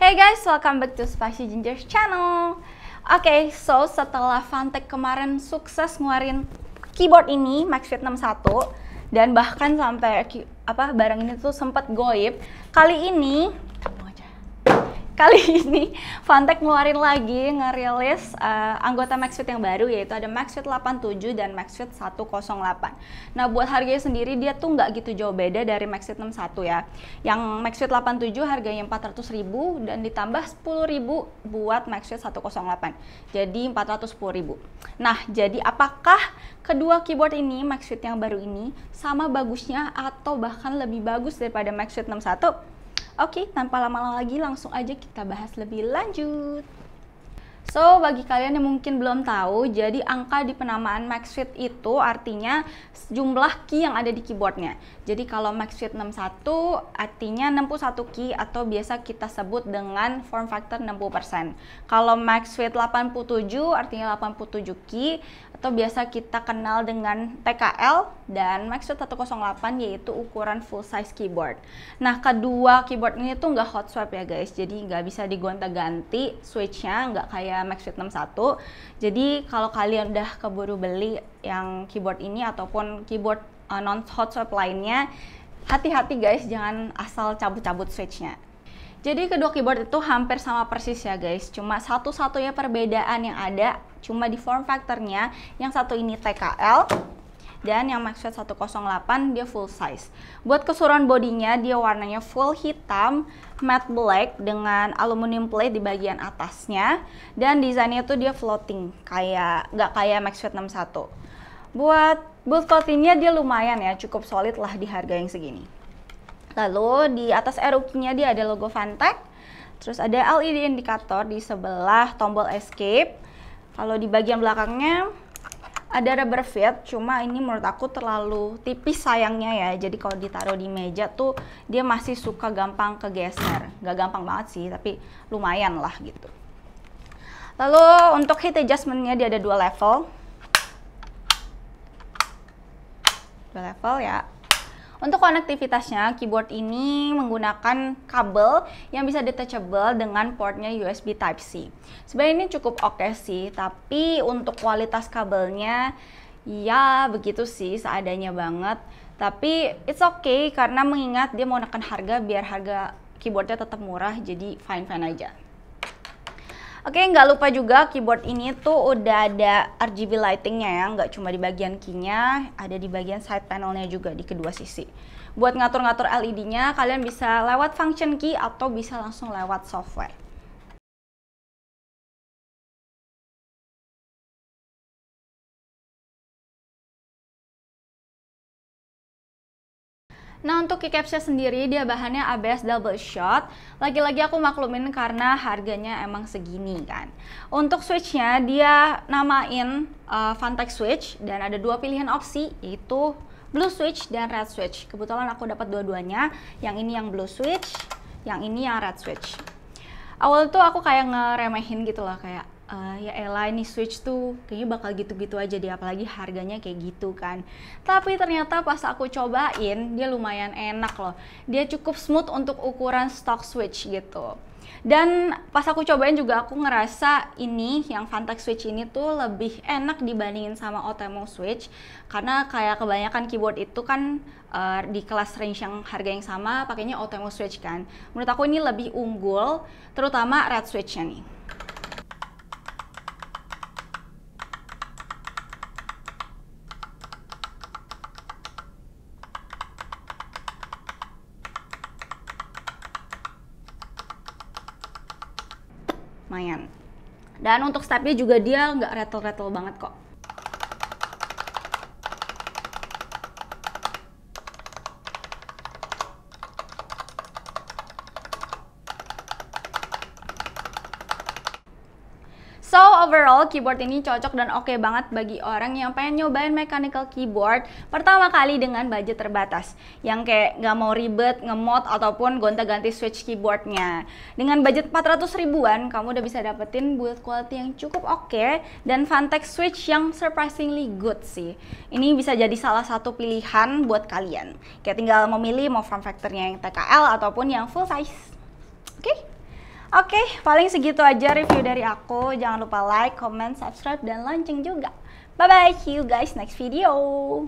Hey guys, welcome back to Spasi Ginger channel. Oke, okay, so setelah Fantech kemarin sukses ngeluarin keyboard ini Maxfit 61 dan bahkan sampai apa barang ini tuh sempat goib, kali ini kali ini Fantech ngeluarin lagi ngerilis uh, anggota Maxfit yang baru yaitu ada Maxfit 87 dan Maxfit 108. Nah buat harganya sendiri dia tuh nggak gitu jauh beda dari Maxfit 61 ya. Yang Maxfit 87 harganya 400 ribu dan ditambah 10 ribu buat Maxfit 108. Jadi 410 ribu. Nah jadi apakah kedua keyboard ini Maxfit yang baru ini sama bagusnya atau bahkan lebih bagus daripada Maxfit 61? Oke, okay, tanpa lama-lama lagi langsung aja kita bahas lebih lanjut. So, bagi kalian yang mungkin belum tahu, jadi angka di penamaan MaxFit itu artinya jumlah key yang ada di keyboardnya. Jadi kalau MaxFit 61 artinya 61 key atau biasa kita sebut dengan form factor 60%. Kalau MaxFit 87 artinya 87 key, atau biasa kita kenal dengan TKL dan Maxut 108 yaitu ukuran full size keyboard. Nah kedua keyboard ini tuh nggak hot swap ya guys, jadi nggak bisa digonta-ganti switchnya, nggak kayak Maxut 61. Jadi kalau kalian udah keburu beli yang keyboard ini ataupun keyboard uh, non hot swap lainnya, hati-hati guys jangan asal cabut-cabut switchnya. Jadi kedua keyboard itu hampir sama persis ya guys. Cuma satu-satunya perbedaan yang ada cuma di form factornya. Yang satu ini TKL dan yang Maxwell 108 dia full size. Buat keseluruhan bodinya dia warnanya full hitam matte black dengan aluminium plate di bagian atasnya dan desainnya tuh dia floating kayak nggak kayak Maxwell 61. Buat build quality-nya dia lumayan ya, cukup solid lah di harga yang segini. Lalu di atas RUP-nya dia ada logo Fantech. Terus ada LED indikator di sebelah tombol escape. Kalau di bagian belakangnya ada rubber feet, cuma ini menurut aku terlalu tipis sayangnya ya. Jadi kalau ditaruh di meja tuh dia masih suka gampang kegeser. Gak gampang banget sih, tapi lumayan lah gitu. Lalu untuk heat adjustmentnya dia ada dua level. Dua level ya. Untuk konektivitasnya, keyboard ini menggunakan kabel yang bisa detachable dengan portnya USB Type-C. Sebenarnya ini cukup oke okay sih, tapi untuk kualitas kabelnya ya begitu sih seadanya banget. Tapi it's okay karena mengingat dia menggunakan harga biar harga keyboardnya tetap murah jadi fine-fine aja. Oke, nggak lupa juga keyboard ini tuh udah ada RGB lightingnya ya, nggak cuma di bagian keynya, ada di bagian side panelnya juga di kedua sisi. Buat ngatur-ngatur LED-nya, kalian bisa lewat function key atau bisa langsung lewat software. Nah untuk keycapsnya sendiri dia bahannya ABS double shot. Lagi-lagi aku maklumin karena harganya emang segini kan. Untuk switchnya dia namain uh, Fantech switch dan ada dua pilihan opsi yaitu blue switch dan red switch. Kebetulan aku dapat dua-duanya. Yang ini yang blue switch, yang ini yang red switch. Awal tuh aku kayak ngeremehin gitu loh kayak uh, ya Ella ini Switch tuh kayaknya bakal gitu-gitu aja deh apalagi harganya kayak gitu kan tapi ternyata pas aku cobain dia lumayan enak loh dia cukup smooth untuk ukuran stock Switch gitu dan pas aku cobain juga aku ngerasa ini yang Fantex Switch ini tuh lebih enak dibandingin sama Otemo Switch karena kayak kebanyakan keyboard itu kan uh, di kelas range yang harga yang sama pakainya Otemo Switch kan. Menurut aku ini lebih unggul terutama Red switchnya nih. lumayan dan untuk stepnya juga dia nggak retel-retel banget kok So overall keyboard ini cocok dan oke okay banget bagi orang yang pengen nyobain mechanical keyboard pertama kali dengan budget terbatas yang kayak nggak mau ribet, ngemot ataupun gonta-ganti switch keyboardnya. Dengan budget 400 ribuan kamu udah bisa dapetin build quality yang cukup oke okay, dan Fantex switch yang surprisingly good sih. Ini bisa jadi salah satu pilihan buat kalian. Kayak tinggal memilih mau form factornya yang TKL ataupun yang full size. Oke? Oke, okay, paling segitu aja review dari aku. Jangan lupa like, comment, subscribe, dan lonceng juga. Bye-bye, see you guys next video.